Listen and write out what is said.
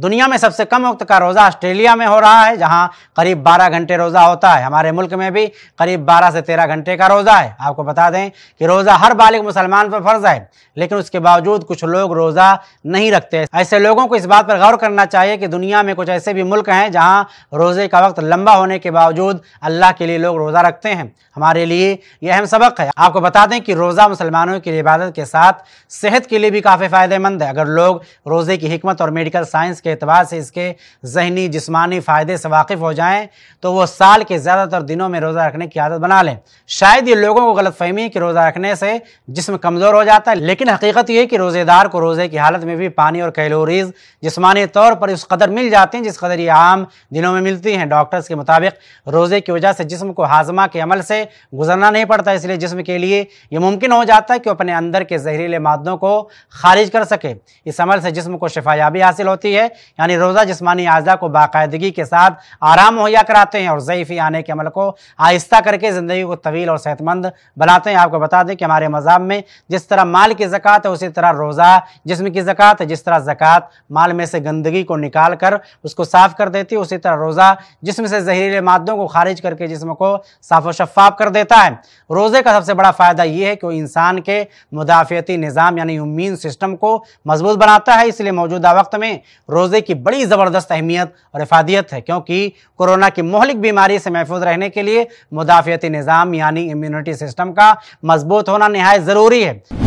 दुनिया में सबसे कम वक्त का रोज़ा ऑस्ट्रेलिया में हो रहा है जहां करीब 12 घंटे रोज़ा होता है हमारे मुल्क में भी करीब 12 से 13 घंटे का रोज़ा है आपको बता दें कि रोज़ा हर बालिग मुसलमान पर फर्ज है लेकिन उसके बावजूद कुछ लोग रोज़ा नहीं रखते ऐसे लोगों को इस बात पर गौर करना चाहिए कि दुनिया में कुछ ऐसे भी मुल्क हैं जहाँ रोज़े का वक्त लंबा होने के बावजूद अल्लाह के लिए लोग रोज़ा रखते हैं हमारे लिए यह अहम सबक है आपको बता दें कि रोज़ा मुसलमानों की इबादत के साथ सेहत के लिए भी काफ़ी फ़ायदेमंद है अगर लोग रोज़े की हमत और मेडिकल साइंस के अतबार से इसके जहनी जिसमानी फ़ायदे से वाकिफ़ हो जाएँ तो वो साल के ज़्यादातर दिनों में रोज़ा रखने की आदत बना लें शायद ये लोगों को गलत फहमी है कि रोज़ा रखने से जिसम कमज़ोर हो जाता है लेकिन हकीकत ये है कि रोज़ेदार को रोज़े की हालत में भी पानी और कैलोरीज़ जिसमानी तौर पर उस कदर मिल जाती हैं जिस कदर ये आम दिनों में मिलती हैं डॉक्टर्स के मुताबिक रोज़े की वजह से जिसम को हाजमा के अमल से गुजरना नहीं पड़ता इसलिए जिसम के लिए ये मुमकिन हो जाता है कि अपने अंदर के जहरीले मादों को खारिज कर सके इस अमल से जिसम को शफायाबी हासिल होती है यानी रोज़ा जिसमानी अजा को बाकायदगी के साथ आराम मुहैया कराते हैं और ज़यफ़ी आने के अमल को आहिस्ता करके ज़िंदगी को तवील और सेहतमंद बनाते हैं आपको बता दें कि हमारे मज़ाब में जिस तरह माल की ज़क़़त है उसी तरह रोज़ा जिसम की ज़क़़त है जिस तरह ज़क़़त माल में से गंदगी को निकाल कर उसको साफ़ कर देती है उसी तरह रोज़ा जिसम से जहरीले मादों को खारिज करके जिसम को साफ व शफाफ कर देता है रोज़े का सबसे बड़ा फ़ायदा ये है कि वो इंसान के मुदाफ़ती निज़ाम यानी इम्यून सिस्टम को मजबूत बनाता है इसलिए मौजूदा वक्त में रोज़े की बड़ी ज़बरदस्त अहमियत और अफादियत है क्योंकि कोरोना की मोहलिक बीमारी से महफूज रहने के लिए मुदाफ़ती निज़ाम यानी इम्यूनिटी सिस्टम का मजबूत होना नहायत ज़रूरी है